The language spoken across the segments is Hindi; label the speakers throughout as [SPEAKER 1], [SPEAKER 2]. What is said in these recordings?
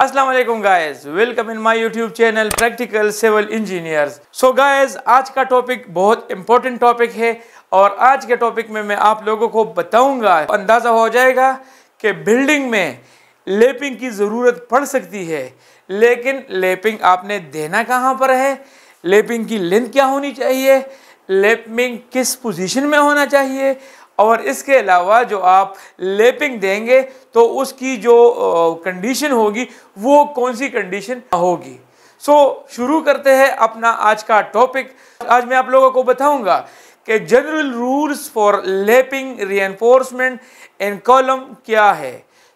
[SPEAKER 1] अस्सलाम वालेकुम guys welcome in my YouTube channel practical civil engineers so guys आज का टॉपिक बहुत इंपॉर्टेंट टॉपिक है और आज के टॉपिक में मैं आप लोगों को बताऊंगा अंदाज़ा हो जाएगा कि बिल्डिंग में लेपिंग की ज़रूरत पड़ सकती है लेकिन लेपिंग आपने देना कहाँ पर है लेपिंग की लेंथ क्या होनी चाहिए लेपिंग किस पोजीशन में होना चाहिए और इसके अलावा जो आप लेपिंग देंगे तो उसकी जो कंडीशन होगी वो कौन सी कंडीशन होगी सो so, शुरू करते हैं अपना आज का टॉपिक आज मैं आप लोगों को बताऊंगा कि general rules for lapping enforcement in column क्या है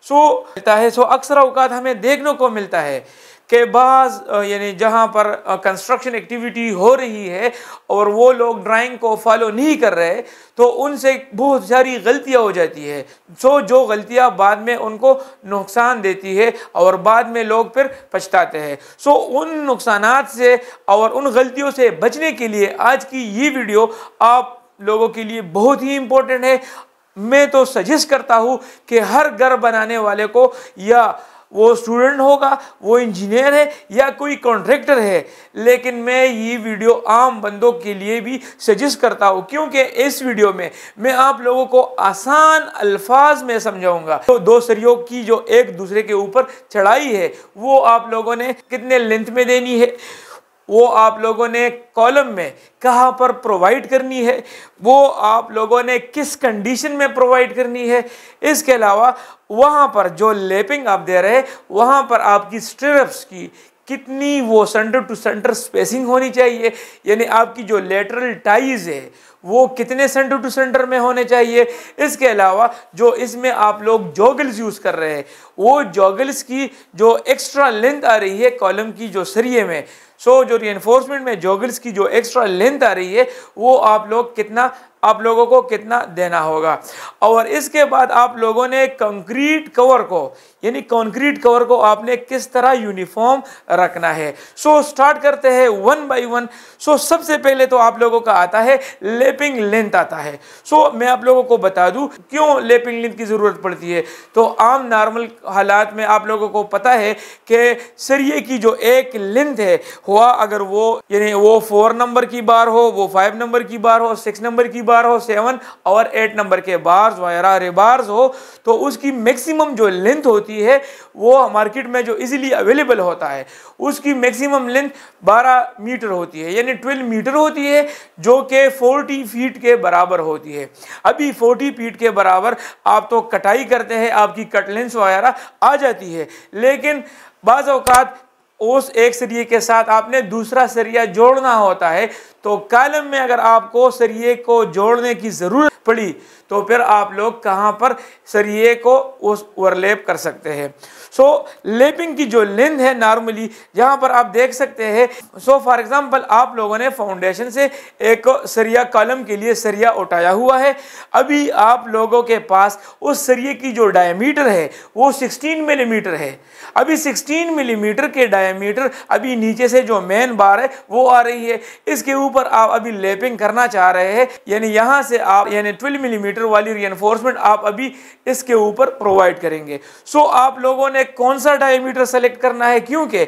[SPEAKER 1] सो so, मिलता है सो so, अक्सर अवकात हमें देखने को मिलता है के बाद यानी जहाँ पर कंस्ट्रक्शन एक्टिविटी हो रही है और वो लोग ड्राइंग को फॉलो नहीं कर रहे तो उनसे बहुत सारी गलतियाँ हो जाती है सो जो गलतियाँ बाद में उनको नुकसान देती है और बाद में लोग फिर पछताते हैं सो उन नुकसान से और उन गलतियों से बचने के लिए आज की ये वीडियो आप लोगों के लिए बहुत ही इम्पोर्टेंट है मैं तो सजेस्ट करता हूँ कि हर घर बनाने वाले को या वो स्टूडेंट होगा वो इंजीनियर है या कोई कॉन्ट्रैक्टर है लेकिन मैं ये वीडियो आम बंदों के लिए भी सजेस्ट करता हूँ क्योंकि इस वीडियो में मैं आप लोगों को आसान अल्फाज में समझाऊंगा तो दो सरियों की जो एक दूसरे के ऊपर चढ़ाई है वो आप लोगों ने कितने लेंथ में देनी है वो आप लोगों ने कॉलम में कहाँ पर प्रोवाइड करनी है वो आप लोगों ने किस कंडीशन में प्रोवाइड करनी है इसके अलावा वहाँ पर जो लेपिंग आप दे रहे हैं वहाँ पर आपकी स्ट्रिप्स की कितनी वो सेंटर टू सेंटर स्पेसिंग होनी चाहिए यानी आपकी जो लेटरल टाइज है वो कितने सेंटर टू सेंटर में होने चाहिए इसके अलावा जो इसमें आप लोग जॉगल्स यूज़ कर रहे हैं वो जॉगल्स की जो एक्स्ट्रा लेंथ आ रही है कॉलम की जो सरिये में सो so, जो री में जॉगल्स की जो एक्स्ट्रा लेंथ आ रही है वो आप लोग कितना आप लोगों को कितना देना होगा और इसके बाद आप लोगों ने कंक्रीट कवर को यानी कंक्रीट कवर को आपने किस तरह यूनिफॉर्म रखना है सो so, स्टार्ट करते हैं वन बाय वन सो सबसे पहले तो आप लोगों का आता है ले लेपिंग लेंथ आता है सो so, मैं आप लोगों को बता दूं क्यों लेपिंग लेंथ की ज़रूरत पड़ती है तो आम नॉर्मल हालात में आप लोगों को पता है कि सरिए की जो एक लेंथ है हुआ अगर वो यानी वो फोर नंबर की बार हो वो फाइव नंबर की बार हो सिक्स नंबर की बार हो सेवन और एट नंबर के बार्स वगैरह बार्स हो तो उसकी मैक्सिमम जो लेंथ होती है वो मार्केट में जो इजीली अवेलेबल होता है उसकी मैक्सिमम लेंथ 12 मीटर होती है यानी 12 मीटर होती है जो कि 40 फीट के बराबर होती है अभी 40 फीट के बराबर आप तो कटाई करते हैं आपकी कटलेंस वगैरह आ जाती है लेकिन बाज़ अवकात उस एक सरिए के साथ आपने दूसरा सरिया जोड़ना होता है तो कैलम में अगर आपको सरिये को जोड़ने की ज़रूरत पड़ी तो फिर आप लोग कहाँ पर सरिये को उस ओवरलेप कर सकते हैं सो so, लेपिंग की जो लेंथ है नॉर्मली जहाँ पर आप देख सकते हैं सो फॉर एग्जांपल आप लोगों ने फाउंडेशन से एक सरिया कॉलम के लिए सरिया उठाया हुआ है अभी आप लोगों के पास उस सरिये की जो डायमीटर है वो 16 मिलीमीटर mm है अभी 16 मिलीमीटर mm के डायमीटर अभी नीचे से जो मेन बार है वो आ रही है इसके ऊपर ऊपर आप अभी लेपिंग करना चाह रहे हैं यानी यहाँ से आप यानी ट्वेल्व मिलीमीटर वाली रीएनफोर्समेंट आप अभी इसके ऊपर प्रोवाइड करेंगे सो आप लोगों ने कौन सा डायमीटर सेलेक्ट करना है क्योंकि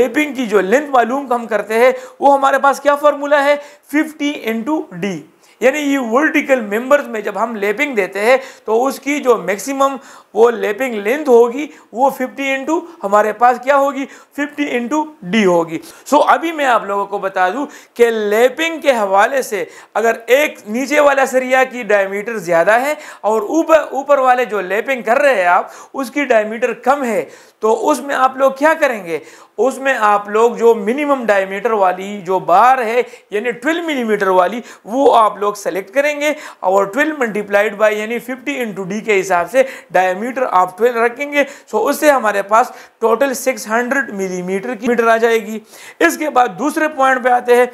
[SPEAKER 1] लेपिंग की जो लेंथ मालूम हम करते हैं वो हमारे पास क्या फॉर्मूला है फिफ्टी इंटू डी यानी ये वर्टिकल मेंबर्स में जब हम लेपिंग देते हैं तो उसकी जो मैक्सिमम वो लेपिंग लेंथ होगी वो 50 इंटू हमारे पास क्या होगी 50 इंटू डी होगी सो so, अभी मैं आप लोगों को बता दूं कि लेपिंग के हवाले से अगर एक नीचे वाला सरिया की डायमीटर ज़्यादा है और ऊपर ऊपर वाले जो लेपिंग कर रहे हैं आप उसकी डायमीटर कम है तो उसमें आप लोग क्या करेंगे उसमें आप लोग जो मिनिमम डायमीटर वाली जो बार है यानी 12 मिलीमीटर वाली वो आप लोग लोग सेलेक्ट करेंगे और ट्वेल्व मल्टीप्लाइड बाई यानी फिफ्टी इंटू डी के हिसाब से डायमीटर आप ट्वेल्व रखेंगे सो उससे हमारे पास टोटल सिक्स हंड्रेड मिलीमीटर की मीटर आ जाएगी इसके बाद दूसरे पॉइंट पे आते हैं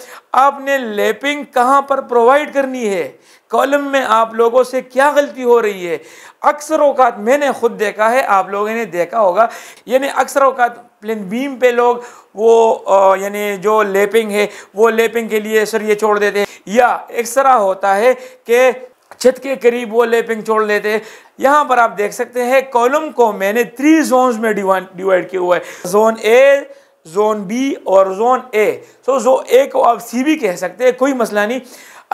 [SPEAKER 1] आपने लेपिंग कहाँ पर प्रोवाइड करनी है कॉलम में आप लोगों से क्या गलती हो रही है अक्सर अवकात मैंने खुद देखा है आप लोगों ने देखा होगा यानी अक्सर अवकात प्लेन बीम पे लोग वो यानी जो लेपिंग है वो लेपिंग के लिए सर ये छोड़ देते हैं या इस तरह होता है कि छत के करीब वो लेपिंग छोड़ देते हैं यहाँ पर आप देख सकते हैं कॉलम को मैंने थ्री जोन्स में डिवाइड किया हुआ है जोन ए जोन बी और जोन ए सो जो ए को आप सी भी कह सकते हैं कोई मसला नहीं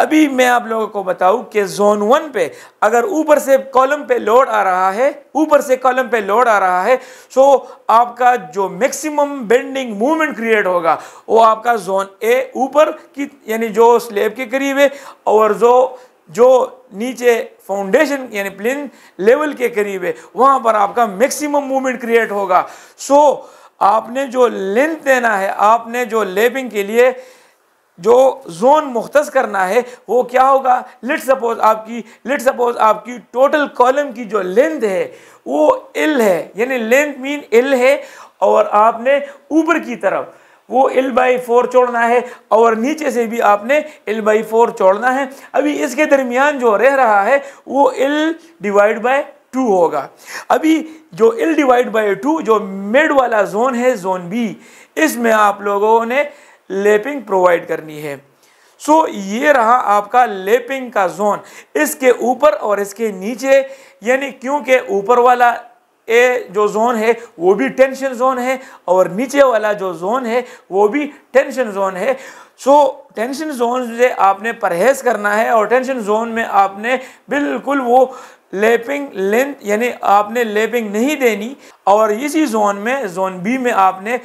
[SPEAKER 1] अभी मैं आप लोगों को बताऊं कि जोन वन पे अगर ऊपर से कॉलम पे लोड आ रहा है ऊपर से कॉलम पे लोड आ रहा है सो आपका जो मैक्सिमम बेंडिंग मूवमेंट क्रिएट होगा वो आपका जोन ए ऊपर की यानी जो स्लेब के करीब है और जो जो नीचे फाउंडेशन यानी प्लेन लेवल के करीब है वहाँ पर आपका मैक्सिमम मूवमेंट क्रिएट होगा सो आपने जो लेंथ देना है आपने जो लेबिंग के लिए जो जोन मुख्त करना है वो क्या होगा लिट सपोज आपकी लिट सपोज आपकी टोटल कॉलम की जो लेंथ है वो एल है यानी लेंथ मीन एल है और आपने ऊपर की तरफ वो एल बाई फोर चोड़ना है और नीचे से भी आपने एल बाई फोर चोड़ना है अभी इसके दरमियान जो रह रहा है वो एल डिवाइड बाय टू होगा अभी जो एल डिवाइड बाई टू जो मिड वाला जोन है जोन बी इसमें आप लोगों ने लेपिंग प्रोवाइड करनी है सो so, ये रहा आपका लेपिंग का जोन इसके ऊपर और इसके नीचे यानी क्योंकि ऊपर वाला ए जो जोन है वो भी टेंशन जोन है और नीचे वाला जो जोन है वो भी टेंशन जोन है सो so, टेंशन जोन से आपने परहेज़ करना है और टेंशन जोन में आपने बिल्कुल वो लेपिंग लेंथ यानी आपने लेपिंग नहीं देनी और इसी जोन में जोन बी में आपने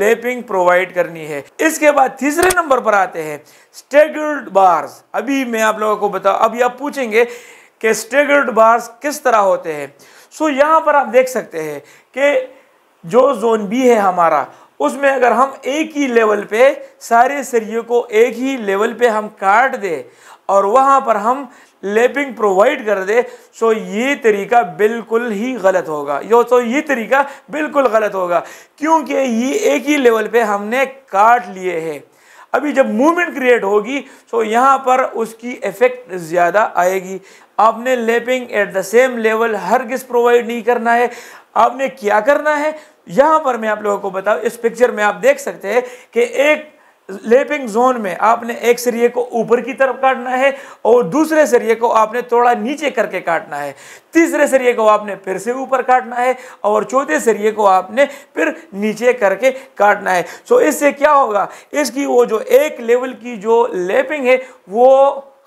[SPEAKER 1] लेपिंग प्रोवाइड करनी है इसके बाद तीसरे नंबर पर आते हैं स्टेगर्ड बार्स अभी मैं आप लोगों को बता अभी आप पूछेंगे कि स्टेगर्ड बार्स किस तरह होते हैं सो यहाँ पर आप देख सकते हैं कि जो जोन बी है हमारा उसमें अगर हम एक ही लेवल पे सारे सरियों को एक ही लेवल पे हम काट दें और वहाँ पर हम लेपिंग प्रोवाइड कर दे सो ये तरीका बिल्कुल ही गलत होगा यो तो ये तरीका बिल्कुल गलत होगा क्योंकि ये एक ही लेवल पे हमने काट लिए हैं अभी जब मूवमेंट क्रिएट होगी तो यहाँ पर उसकी इफ़ेक्ट ज़्यादा आएगी आपने lapping at the same level हर किस प्रोवाइड नहीं करना है आपने क्या करना है यहाँ पर मैं आप लोगों को बताऊँ इस पिक्चर में आप देख सकते हैं कि एक लेपिंग जोन में आपने एक सरिये को ऊपर की तरफ काटना है और दूसरे सरिये को आपने थोड़ा नीचे करके काटना है तीसरे सरिये को आपने फिर से ऊपर काटना है और चौथे सरिये को आपने फिर नीचे करके काटना है सो तो इससे क्या होगा इसकी वो जो एक लेवल की जो लेपिंग है वो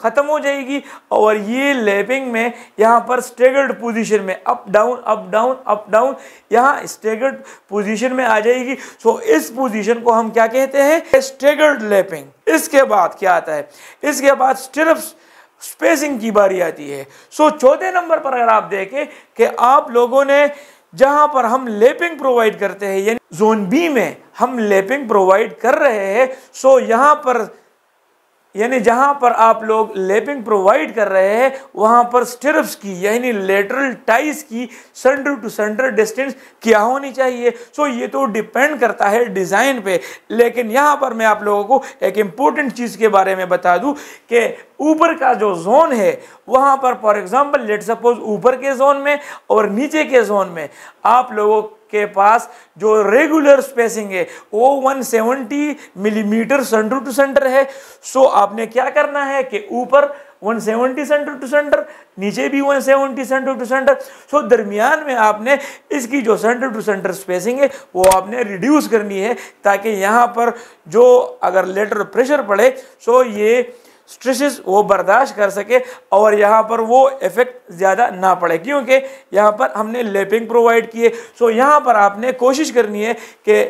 [SPEAKER 1] ख़त्म हो जाएगी और ये लेपिंग में यहाँ पर स्टेगर्ड पोजीशन में up down up down up down यहाँ स्टेगर्ड पोजीशन में आ जाएगी सो इस पोजीशन को हम क्या कहते हैं स्टेगर्ड लेपिंग इसके बाद क्या आता है इसके बाद स्टिरप्स स्पेसिंग की बारी आती है सो चौथे नंबर पर अगर आप देखें कि आप लोगों ने जहाँ पर हम लेपिंग प्रोवाइड करते हैं यानी जोन बी में हम लेपिंग प्रोवाइड कर रहे हैं सो यहाँ पर यानी जहाँ पर आप लोग लेपिंग प्रोवाइड कर रहे हैं वहाँ पर स्टिरप्स की यानी लेटरल टाइज की सेंटर टू सेंटर डिस्टेंस क्या होनी चाहिए सो ये तो डिपेंड करता है डिज़ाइन पे लेकिन यहाँ पर मैं आप लोगों को एक इंपॉर्टेंट चीज़ के बारे में बता दूँ कि ऊपर का जो जोन है वहाँ पर फॉर एग्जांपल लेट सपोज ऊपर के जोन में और नीचे के जोन में आप लोगों के पास जो रेगुलर स्पेसिंग है वो 170 मिलीमीटर सेंटर टू सेंटर है सो आपने क्या करना है कि ऊपर 170 सेंटर टू सेंटर नीचे भी 170 सेंटर टू सेंटर सो दरमियान में आपने इसकी जो सेंटर टू सेंटर स्पेसिंग है वो आपने रिड्यूस करनी है ताकि यहाँ पर जो अगर लेटर प्रेशर पड़े सो ये स्ट्रेसेस वो बर्दाश्त कर सके और यहाँ पर वो इफ़ेक्ट ज़्यादा ना पड़े क्योंकि यहाँ पर हमने लेपिंग प्रोवाइड किए सो यहाँ पर आपने कोशिश करनी है कि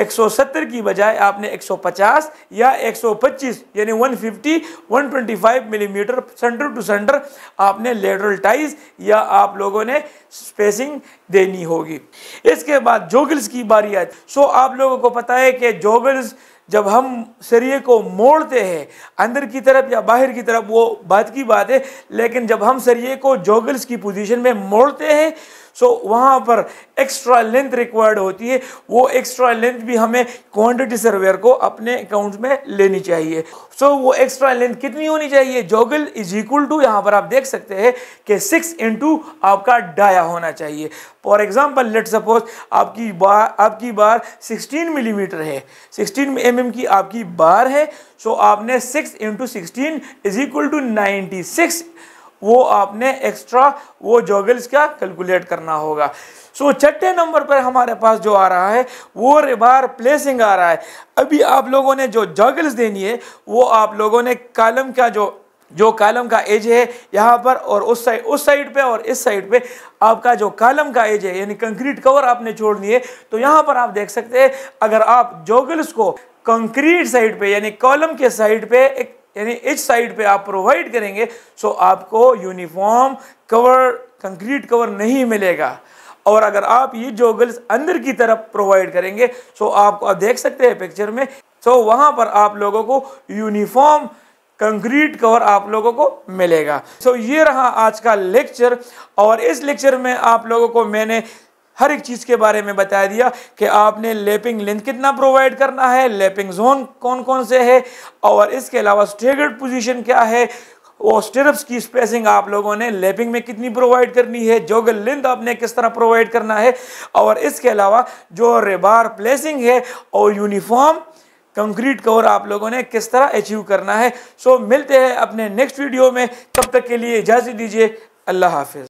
[SPEAKER 1] 170 की बजाय आपने 150 या 125 यानी 150 125 मिलीमीटर सेंटर टू सेंटर आपने लेटरल टाइज या आप लोगों ने स्पेसिंग देनी होगी इसके बाद जोगल्स की बारी आई सो आप लोगों को पता है कि जोगल्स जब हम शरीर को मोड़ते हैं अंदर की तरफ या बाहर की तरफ वो बात की बात है लेकिन जब हम शरीर को जोगल्स की पोजीशन में मोड़ते हैं सो so, वहाँ पर एक्स्ट्रा लेंथ रिक्वायर्ड होती है वो एक्स्ट्रा लेंथ भी हमें क्वांटिटी सर्वेयर को अपने अकाउंट में लेनी चाहिए सो so, वो एक्स्ट्रा लेंथ कितनी होनी चाहिए जोगल इज इक्वल टू यहाँ पर आप देख सकते हैं कि सिक्स इंटू आपका डाया होना चाहिए फॉर एग्जाम्पल लेट सपोज आपकी बार आपकी बार सिक्सटीन मिलीमीटर है सिक्सटीन एम mm की आपकी बार है सो so आपने six into sixteen is equal to ninety six वो आपने एक्स्ट्रा वो जॉगल्स का कैलकुलेट करना होगा सो so, छठे नंबर पर हमारे पास जो आ रहा है वो रिबार प्लेसिंग आ रहा है अभी आप लोगों ने जो जॉगल्स देनी है वो आप लोगों ने कालम का जो जो कालम का एज है यहाँ पर और उस साइड उस साइड पे और इस साइड पे आपका जो कालम का एज है यानी कंक्रीट कवर आपने छोड़नी है तो यहाँ पर आप देख सकते हैं अगर आप जोगल्स को कंक्रीट साइड पे यानी कॉलम के साइड पे एक यानी इस साइड पे आप प्रोवाइड करेंगे सो आपको यूनिफॉर्म कवर कंक्रीट कवर नहीं मिलेगा और अगर आप ये जोगल्स अंदर की तरफ प्रोवाइड करेंगे सो आपको आप देख सकते हैं पिक्चर में सो वहाँ पर आप लोगों को यूनिफॉर्म कंक्रीट कवर आप लोगों को मिलेगा सो ये रहा आज का लेक्चर और इस लेक्चर में आप लोगों को मैंने हर एक चीज़ के बारे में बता दिया कि आपने लेपिंग लेंथ कितना प्रोवाइड करना है लेपिंग जोन कौन कौन से है और इसके अलावा स्टेगर्ड पोजीशन क्या है और स्टेरप्स की स्पेसिंग आप लोगों ने लेपिंग में कितनी प्रोवाइड करनी है जोगल लेंथ आपने किस तरह प्रोवाइड करना है और इसके अलावा जो रेबार प्लेसिंग है और यूनिफॉर्म कंक्रीट कवर आप लोगों ने किस तरह अचीव करना है सो मिलते हैं अपने नेक्स्ट वीडियो में तब तक के लिए इजाज़त दीजिए अल्लाह हाफिज़